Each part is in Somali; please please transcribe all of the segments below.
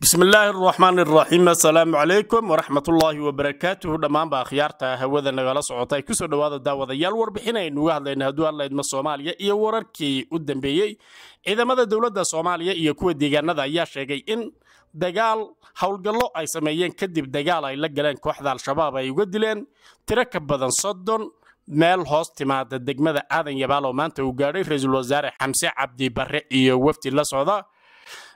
بسم الله الرحمن الرحيم السلام عليكم ورحمة الله وبركاته دمان باخيارتا هوادا نغالا سعوتاي كسو دوادا داوادا يالور بحيناي نوغا هدلين هدوان لايدما الصوماليا إيا وراركي ودن بيي إذا ماذا دولة الصوماليا إيا كوة ديغانادا إيا شاقي إن dagaal howlgallo ay sameeyeen kadib dagaal ay la galeen kooxda al-shabaab ay uga dileen tiro ka badan soddon meel hoos timaada degmada aadan yabaal oo maanta uu gaadhay ra-iisul wasaare xamse cabdi barre iyo wafdi la socda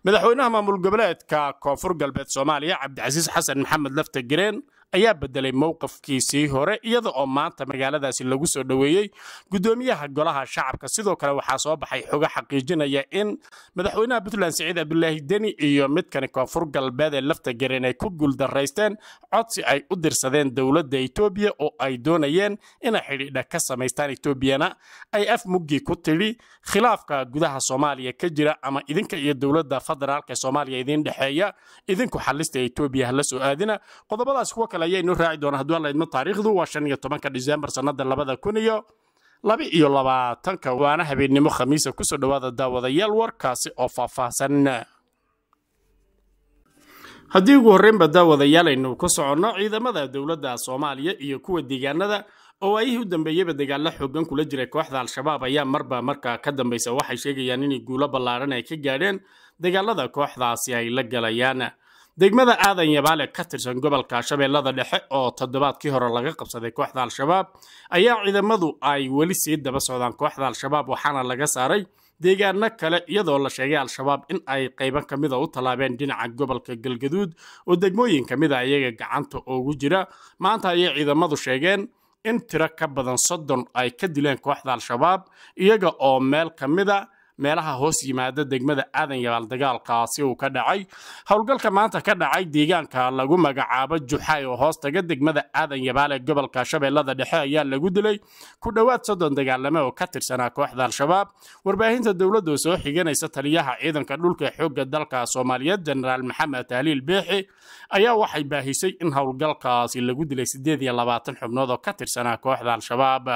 madaxweynaha maamul goboleedka koonfur galbeed soomaaliya cabdicasiis xasan maxamed lafta gireen ayaa bedelay mowqafkiisii hore iyada oo maanta magaaladaasi lagu soo dhoweeyey gudoomiyaha golaha shacabka sidoo kale waxaa soo baxay xogo xaqiijinaya in madaxweynaha puntland siciid cabdulaahi deni iyo midkani koonfur galbeed ee lafta gareen ay ku guuldaraysteen codsi ay u dirsadeen dowladda etoobiya oo ay doonayeen inay xidhiidha ka samaystaan etoobiyana ay af muggii ku tidhi khilaafka gudaha soomaaliya ka jira ama idinka iyo dowladda federaalka soomaaliya idiin dhexeeya idinku xalista etoobiya hala soo aadina qodobadaas kuwa kale dagaal ayaynu raaci doonaa hadduu laydmo taariikhdu waa shan iyo tobanka disembar sannada labada kun iyo laba iyo labaatanka waana habeennimo khamiisa kusoo dhawaada daawadayaal warkaasi oo faahfaahsan haddii ugu horreynba daawadayaal aynu ku soconno ciidamada dowladda soomaaliya iyo kuwa deegaanada oo aayihii u dambeeyeba dagaalla xoogan kula jiray kooxda al-shabaab ayaa marba marka ka dambaysa waxay sheegayaan inay guulo ballaaran ay ka gaadheen dagaalada kooxdaasi ay la galayaan degmada aadan yabaale ka tirsan gobolka shabeellada dhexe oo toddobaadkii hore laga qabsaday kooxda al-shabaab ayaa ciidamadu ay weli sii daba socdaan kooxda al-shabaab waxaana laga saaray deegaano kale iyadoo la sheegay al-shabaab in ay qaybo ka mida ah u tallaabeen dhinaca gobolka galgaduud oo degmooyin ka mida ah iyaga gacanta ugu jira maanta ayay ciidamadu sheegeen in tiro ka badan soddon ay ka dileen kooxda al-shabaab iyaga oo meel ka mid a ah meelaha hoos yimaada degmada aadan yabaal dagaalkaasi uu ka dhacay howlgalka maanta ka dhacay deegaanka lagu magacaabo juxay oo hoostaga degmada aadan yabaal ee gobolka shabeellada dhexe ayaa lagu dilay ku dhowaad soddon dagaalame oo ka tirsanaa kooxda al-shabaab warbaahinta dowladdu soo xiganaysa taliyaha ciidanka dhulka xoogga dalka soomaaliyeed jenaraal maxamed tahliil beexi ayaa waxay baahisay in howlgalkaasi lagu dilay siddeed iyo labaatan xubnood oo ka tirsanaa kooxda al-shabaab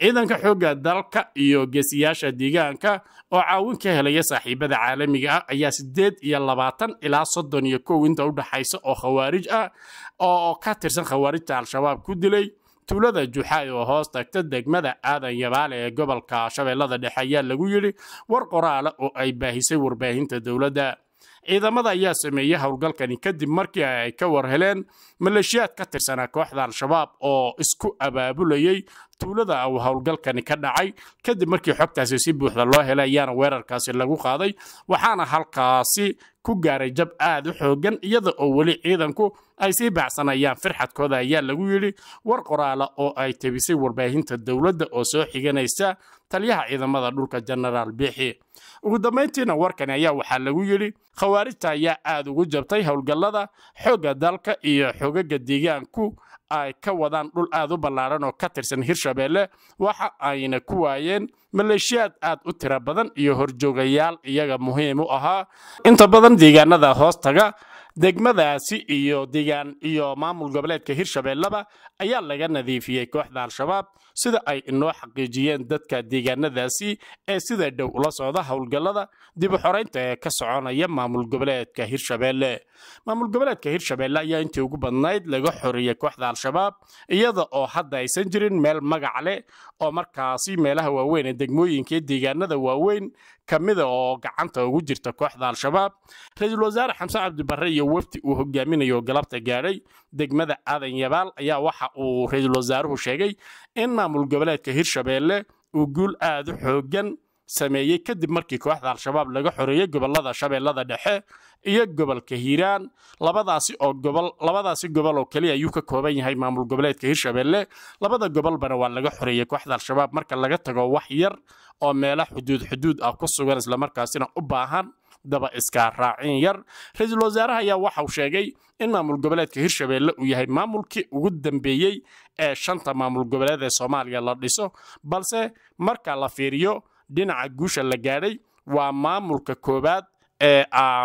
ciidanka xoogga dalka iyo geesiyaasha deegaanka oo caawin ka helaya saaxiibada caalamiga ah ayaa sideed iyo labaatan ilaa soddon iyo kow inta u dhexaysa oo khawaarij ah oo ka tirsan khawaarijta al-shabaab ku dilay tuulada juxaay oo hoos tagta degmada aadan yabaale ee gobolka shabeellada dhexe ayaa lagu yidhi war qoraala ah oo ay baahisay warbaahinta dowladda ciidamada ayaa sameeyey howlgalkani kadib markii ay ka war heleen maleeshiyaad ka tirsanaa kooxda al-shabaab oo isku abaabulayay tuulada uu howlgalkani ka dhacay kadib markii xogtaasi si buuxda loo helay ayaana weerarkaasi lagu qaaday waxaana halkaasi ku gaaray jab aad u xoogan iyada oo weli ciidanku ay sii baacsanayaan firxadkooda ayaa lagu yidhi war qoraala oo ay tebisay warbaahinta dowladda oo soo xiganaysa taliyaha ciidamada dhulka jenaraal biixi ugu dambayntiina warkani ayaa waxaa lagu yidhi khawaarijta ayaa aad ugu jabtay howlgallada xoogga dalka iyo xoogaga deegaanku ay ka wadaan dhul aad u ballaaran oo ka tirsan hirshabeelle waxa ayna ku waayeen maleeshiyaad aad u tira badan iyo horjoogayaal iyaga muhiim u ahaa inta badan deegaanada hoostaga degmadaasi iyo deegaan iyo maamul goboleedka hirshabeelleba ayaa laga nadiifiyey kooxda al-shabaab sida ay inoo xaqiijiyeen dadka deegaanadaasi ee sida dhow ula socda howlgallada dib u xoraynta ee ka soconaya maamul goboleedka hirshabeelle maamul goboleedka hirshabelle ayaa intii ugu badnayd laga xoreeyey kooxda al-shabaab iyada oo hadda aysan jirin meel magac leh oo markaasi meelaha waaweyn ee degmooyinka iyo deegaanada waaweyn ka mida ah oo gacanta ugu jirta kooxda al-shabaab ra-iisul wasaare xamsen cabdibarre iyo wefdi uu hogaaminayo galabta gaadhay degmada aadan yabaal ayaa waxa uu ra-iisul wasaaruhu sheegay in maamul goboleedka hirshabeelle uu guul aada u xooggan sameeyey kadib markii kooxda al-shabaab laga xoreeyey gobolada shabeellada dhexe iyo gobolka hiiraan labadaasi oo gobol labadaasi gobol oo keliya ayuu ka kooban yahay maamul goboleedka hirshabeelle labada gobolbana waa laga xoreeyey kooxda al-shabaab marka laga tago wax yar oo meelo xuduud xuduud ah ku sugan islamarkaasina u baahan daba iskaa raacin yar ra-iisul wasaaraha ayaa waxauu sheegay in maamul goboleedka hirshabeelle uu yahay maamulkii ugu dambeeyey ee shanta maamul goboleed ee soomaaliya la dhiso balse marka la fiiriyo dhinaca guusha la gaadhay waa maamulka koowaad ee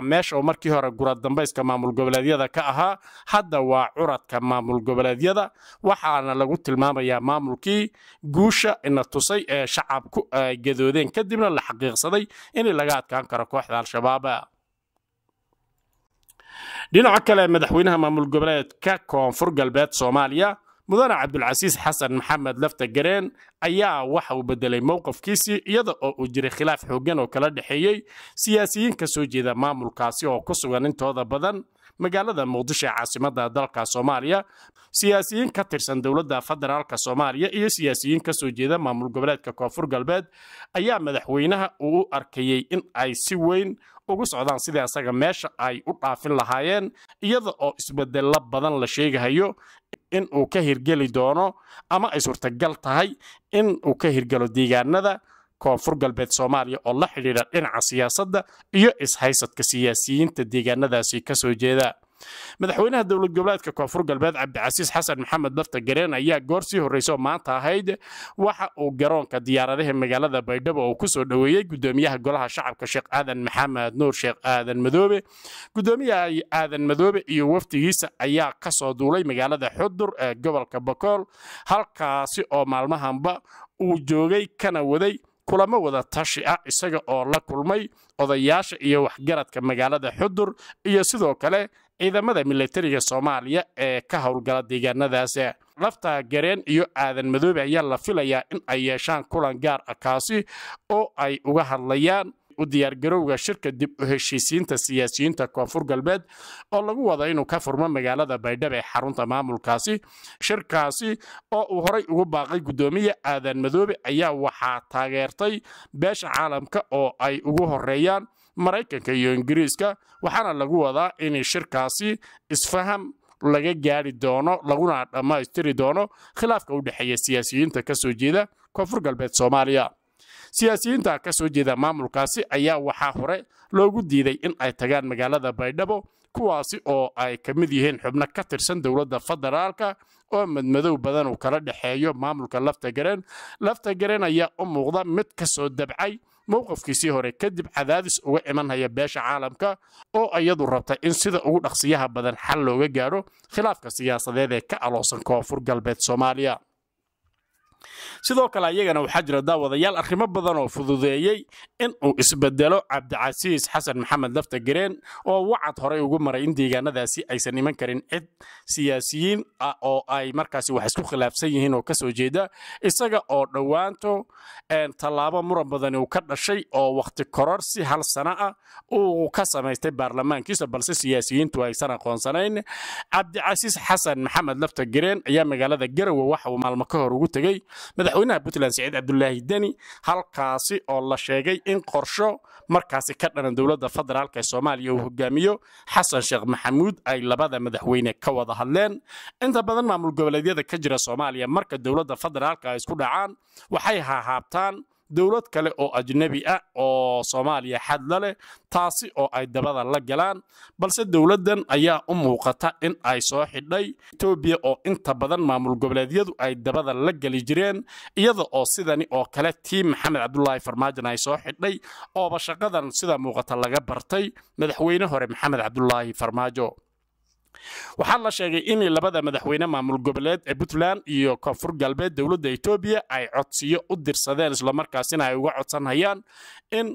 meesha oo markii hore gura dambayska maamul goboleedyada ka ahaa hadda waa curadka maamul goboleedyada waxaana lagu tilmaamayaa maamulkii guusha ina tusay ee shacabku e, gadoodeen kadibna la xaqiiqsaday in laga adkaan karo kooxda al-shabaaba dhinaca kale madaxweynaha maamul goboleedka koonfur galbeed soomaaliya mudane cabdulcasiis xasan maxamed lafta gareen ayaa waxa uu bedelay mowqafkiisii iyada oo uu jiray khilaaf xooggan oo kala dhexeeyey siyaasiyiin ka soo jeeda maamulkaasi oo ku sugan intooda badan magaalada muqdisho ee caasimadda dalka soomaaliya siyaasiyiin ka tirsan dowladda federaalka soomaaliya iyo siyaasiyiin ka soo jeeda maamul goboleedka koonfur galbeed ayaa madaxweynaha uu u arkayey in ay si weyn ugu socdaan sidii asaga meesha ay u dhaafin lahaayeen iyada oo isbeddello badan la sheegahayo in uu ka hirgeli doono ama ay suurtagal tahay in uu ka hirgelo deegaanada koonfur galbeed soomaaliya oo la xidhiidha dhinaca siyaasadda iyo is-haysadka siyaasiyiinta deegaanadaasi ka soo jeeda madaxweynaha dowlad goboleedka koonfur galbeed cabdicasiis xasan maxamed barta gareen ayaa goor sii goorsii oo maanta ahayd waxa uu garoonka diyaaradaha magaalada baydhabo uu ku soo dhoweeyey gudoomiyaha golaha shacabka sheekh aadan maxamed nuur sheekh aadan madoobe gudoomiyaha aadan madoobe iyo wafdigiisa ayaa ka soo duulay magaalada xudur ee gobolka bakool halkaasi oo maalmahanba uu joogay kana waday kulamo wada tashi ah isaga oo la kulmay odayaasha iyo waxgaradka magaalada xudur iyo sidoo kale ciidamada milatariga soomaaliya ee ka howlgala deegaanadaas lafta gareen iyo aadan madoobe ayaa la filayaa in ay yeeshaan kulan gaar ah kaasi oo ay uga hadlayaan u diyaargarowga shirka dib u heshiisiinta siyaasiyiinta koonfur galbeed oo lagu wado inuu ka furmo magaalada baydhab ee xarunta maamulkaasi shirkaasi oo uu horay ugu baaqay guddoomiye aadan madoobe ayaa waxaa taageertay beesha caalamka oo ay ugu horeeyaan maraykanka iyo ingiriiska waxaana lagu wadaa in shirkaasi isfaham laga gaari doono laguna dhammaystiri doono khilaafka u dhexeeya siyaasiyiinta kasoo jeeda koonfur galbeed soomaaliya siyaasiyiinta kasoo jeeda maamulkaasi ayaa waxaa hore loogu diiday in ay tagaan magaalada baydhabo kuwaasi oo ay ka mid yihiin xubno ka tirsan dowladda federaalka oo madmadow badan uu kala dhexeeyo maamulka laftagareen laftagareen ayaa u muuqda mid ka soo dabcay mowqafkiisii hore kadib cadaadis uga imanhaya beesha caalamka oo iyadu rabta in sida ugu dhaqsiyaha badan xal looga gaadho khilaafka siyaasadeed ee ka aloosan koonfur galbeed soomaaliya sidoo kale ayagana waxaa jira daawadayaal arrimo badan oo fududeeyey in uu isbedelo cabdicasiis xasan maxamed lafta gareen oo wacad horay ugu maray in deegaanadaasi aysan iman karin cid siyaasiyiin ah oo ay markaasi wax isku khilaafsan yihiin oo kasoo jeeda isaga oo dhowaanto tallaabo muran badan uu ka dhashay oo wakhti si hal sana ah uu ka samaystay baarlamaankiisa balse siyaasiyiintu aysan aqoonsanayn cabdicasiis xasan maxamed lafta gareen ayaa magaalada garowe waxa uu maalmo ka hor ugu tegey madaxweynaha puntland saciid cabdulaahi deni halkaasi oo la sheegay in qorsho markaasi ka dhanan dowladda federaalk ee soomaaliya uu hogaamiyo xasan sheekh maxamuud ay labada madaxweyne ka wada hadleen inta badan maamul goboleedyada ka jira soomaaliya marka dowladda federaalk ay isku dhacaan waxay hahaabtaan dowlad kale oo ajnebi ah oo soomaaliya xadla leh taasi oo ay dabada la galaan balse dowladdan ayaa u muuqata in ay soo xidhay etoobiya oo inta badan maamul goboleedyadu ay dabada la geli jireen iyada oo sidani oo kale tiim maxamed cabdulaahi farmaajin ay soo xidhay ooba shaqadan sida muuqata laga bartay madaxweyne hore maxamed cabdulaahi farmaajo waxaa la sheegay in labada madaxweyne maamul goboleed ee puntland iyo koonfur galbeed dowladda etoobiya ay codsiyo u dirsadeen islamarkaasina ay uga codsanhayaan in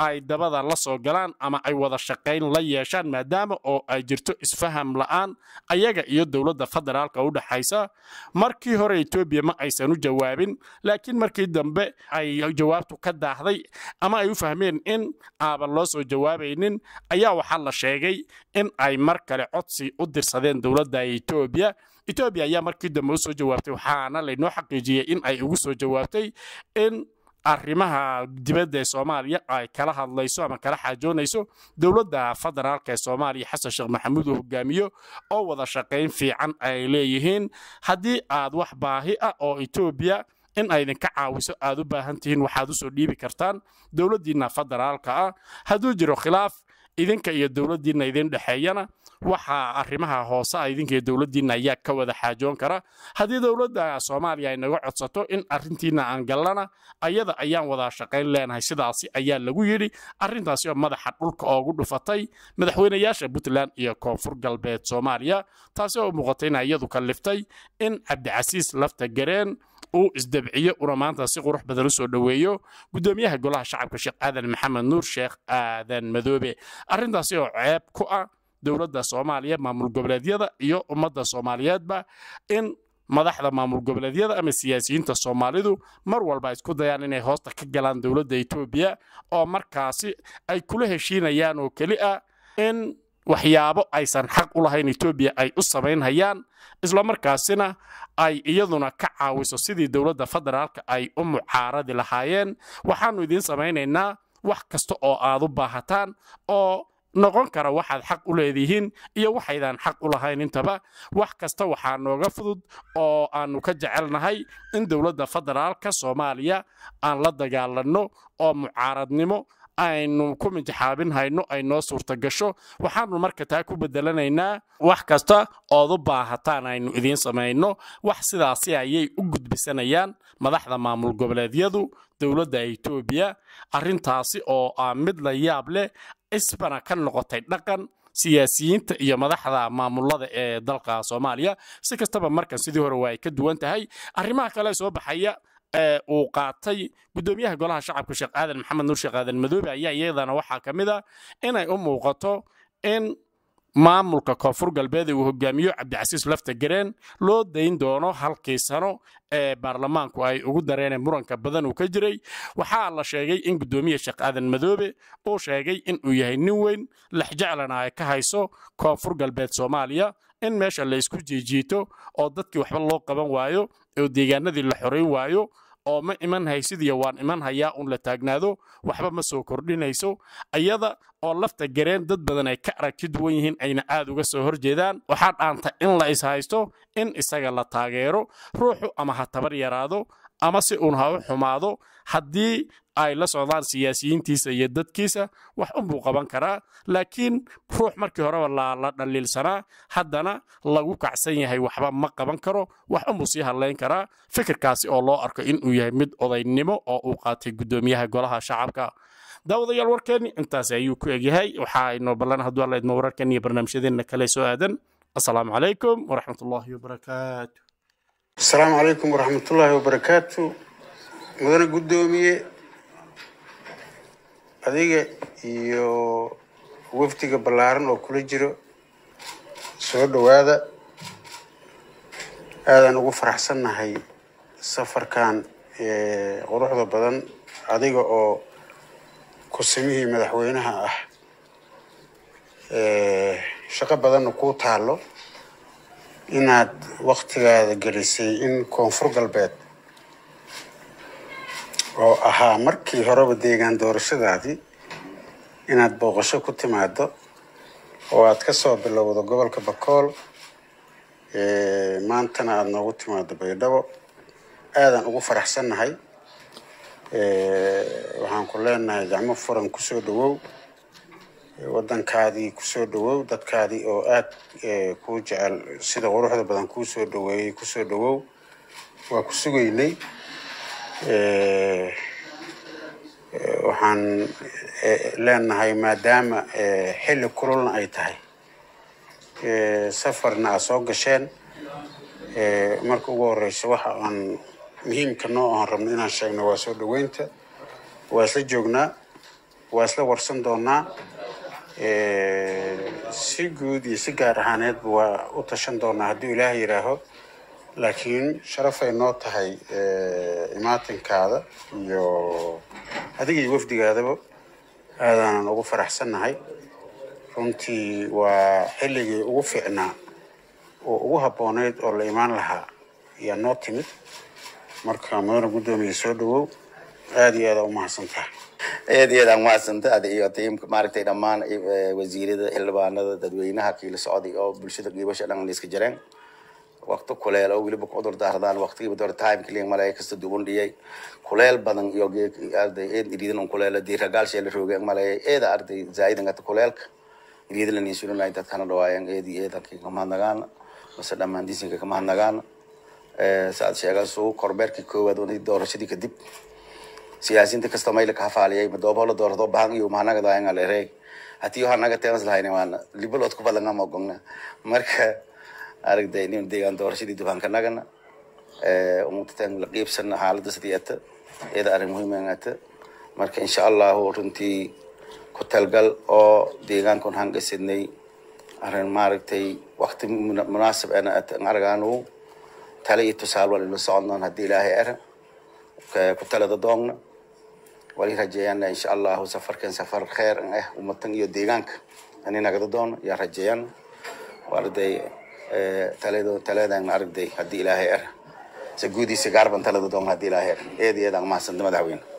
ay dabada la soo galaan ama ay wada shaqayn la yeeshaan maadaama oo ay jirto isfaham la'aan ayaga iyo dowladda federaalka u dhexaysa markii hore etoobiya ma aysan u jawaabin laakiin markii dambe ay jawaabtu ka daahday ama ay u fahmeen in aaban loo soo jawaabaynin ayaa waxaa la sheegay in ay mar kale codsi u dirsadeen dowladda etoobiya etoobiya ayaa markii dambe usoo jawaabtay waxaana laynoo xaqiijiyey in ay ugu soo jawaabtay in arrimaha dibadda ee soomaaliya ay kala hadlayso ama kala xaajoonayso dowladda federaalka ee soomaaliya xasan sheekh maxamuud uu hogaamiyo oo wada shaqayn fiican ay leeyihiin haddii aad wax baahi ah oo etoobiya in aydinka caawiso aad u baahan tihiin waxaad u soo dhiibi kartaan dowladdiinna federaalka ah hadduu jiro khilaaf idinka iyo dowladdiinna idin dhexeeyana waxaa arrimaha hooseha idinkee dowladiinna ayaa ka wada xaajoon kara haddii dowladda soomaaliya ay naga codsato in arrintiinna aan gallana ayada ayaan wadaa shaqayn leenahay sidaasi ayaa lagu yidhi arrintaasi oo madaxa dhulka oogu dhufatay madaxweynayaasha puntland iyo koonfur galbeed soomaaliya taasi oo muuqatay ina iyadu kalliftay in cabdicasiis lafta gareen uu isdebciyo una maanta si qurux badan usoo dhoweeyo guddoomiyaha golaha shacabka sheekh aadan maxamed nuur sheekh aadan madoobe arrintaasi oo ceeb ku ah dowladda soomaaliya maamul goboleedyada iyo ummadda soomaaliyeedba in madaxda maamul goboleedyada ama siyaasiyiinta soomaalidu mar walba isku dayaan inay hoosta ka galaan dowladda etoobiya oo markaasi ay kula heshiinayaan oo keli a ah in waxyaabo aysan xaq u lahayn etoobiya ay u samaynhayaan islamarkaasina ay iyaduna ka caawiso sidii dowladda federaalka ay u mucaaradi lahaayeen waxaannu idiin samaynaynaa wax kasta oo aad u baahataan oo noqon kara waxaad xaq u leedihiin iyo waxaydaan xaq u lahayn intaba wax kasta waxaa nooga fudud oo aannu ka jecelnahay in dowladda federaalka soomaaliya aan la dagaalanno oo mucaaradnimo aynu ku mintixaabin hayno ay noo suurta gasho waxaannu marka taa ku bedelanaynaa wax kasta ood u baahataan aynu idiin samayno wax sidaasi ayay u gudbisanayaan madaxda maamul goboleedyadu dowladda etoobiya arrintaasi oo ah mid la yaab leh isbana ka noqotay dhaqan siyaasiyiinta iyo madaxda maamulada ee dalka soomaaliya si kastaba markan sidii hore waa ay ka duwan tahay arrimaha kale soo baxaya ee uu qaatay guddoomiyaha golaha shacabka sheekh aadan maxamed nuur sheekh aadan madoobe ayaa iyadana waxaa ka mid a ah inay u muuqato in maamulka koonfur galbeed ee uu hogaamiyo cabdicasiis lafta gareen loo dayn doono halkii sano ee baarlamaanku ay ugu dareeneen muranka badan uu ka jiray waxaa la sheegay in guddoomiye sheekh aadan madoobe uu sheegay in uu yahay nin weyn laxjeclana ah ay ka hayso koonfur galbeed soomaaliya in meesha la laysku jiijiito oo dadkii waxba loo qaban waayo oo deegaanadii la xorayn waayo oo ma iman haysid iyo waan iman hayaa un la taagnaado waxba ma soo kordhinayso iyada oo lafta gareen dad badan ay ka aragti duwan yihiin ayna aad uga soo horjeedaan waxaa dhaanta in la is-haysto in isaga la taageero ruuxu ama ha tabar yaraado ama si uun ha xumaado haddii ay la socdaan siyaasiyiintiisa iyo dadkiisa wax unbuu qaban karaa laakiin ruux markii horeba la dhaliilsanaa haddana lagu kacsan yahay waxba ma qaban karo wax unbuu sii hadlayn karaa fikirkaasi oo loo arko inuu yahay mid odaynimo oo uu qaatay guddoomiyaha golaha shacabka daawadayaal warkeenni intaas ayuu ku egyahay waxaaynu ballan hadduu alla idmo iyo barnaamijyadeenna kale soo aadan assalaamu calaykum waraxmatullaahi wabarakaatu asalaamu calaykum waraxmatullaahi wabarakaatu mudane guddoomiye adiga iyo wafdiga ballaaran oo kula jiro soo dhowaada aadaan ugu faraxsannahay safarkan quruxda badan adiga oo kusimihii madaxweynaha ah shaqo badanna kuu taallo inaad waktigaada gelisay in koonfur galbeed oo ahaa markii horeba deegaan doorashadaadii inaad booqasho ku timaado oo aad ka soo bilowdo gobolka bakool maantana aada noogu timaado baydhabo aadaan ugu faraxsannahay waxaan ku leenahay gacmo furan kusoo dhawow wadankaadii kusoo dhawow dadkaadii oo aada eh, kuu jecel sida quruxda badan kuusoo dhaweeyey kusoo dhawow waa ku sugaynay eh, eh, waxaan leenahay maadaama xilli kululna ay tahay safarna a soo gasheen marka ugu horeysa waxa aan muhiimka noo ahan rabno inaan sheegno waa soo dhaweynta waa isla joognaa waa isla warsan doonaa si guud iyo si gaar ahaaneedba waa u tashan doonaa hadduu ilaah yidhaaho laakiin sharafay noo tahay imaatinkaada iyo adiga wafdigaadaba aadaanan ugu faraxsannahay runtii waa xilligii ugu fiicnaa oo ugu habboonayd oo la imaan lahaa ayaa noo timid marka mudana guddoomiya soo dhawow aada iyo aada u mahadsan tahay aad iyo aadaan mahadsantaa iyo tiimka maaragtay dhammaan eh, wasiirada xildhibaanada dadweynaha kiila socday oo bulshada giibasha dhan iska jareen wakti kuleel oo weliba kucudur daardaan waktigiiba door timeka liin malay kasta duwan dhiyay kuleel badan iyo arday eed iriidan un kuleel dii ragaal la roogeen malay eeda arday zaa'idan gata kuleelka iriidan la ninsulunay dadkana dhawaayan eedi eedankii kamahadnagaana mase dhammaan disinka kamahadnagaana eh, saad sheegaa suu kormeerkii koowaad doorashadii kadib siyaasiyiinta kasta maylika hafaaliyay madoobo la doorado baan iyo mahanaga daayanga leeray hatii waxaan naga teemas lahayn waan libalood ku badanga ma ogogna marka aragday nin deegaan doorashadii dubaanka nagana eh, umutatang la qiibsan xaalada sidii iyada eh, arrin muhiim ata marka insha allahu runtii ku talgal oo deegaankan hangasidnay arrin maaragtay wakti munaasib ana argaanu tala iyo tusaal waan ila haddii ilaahay ara eh, ku talada doogna waan i rajeeyaan insha allahu safarkan safar kheer ah eh, umadan iyo deegaanka nagdadoon yaa rajeeyaan arday eh, taladan aragday hadii ilaahay er se guudiisa gaarban taladadoon hadii ilaahay er eed eh, eed aan madaxweyne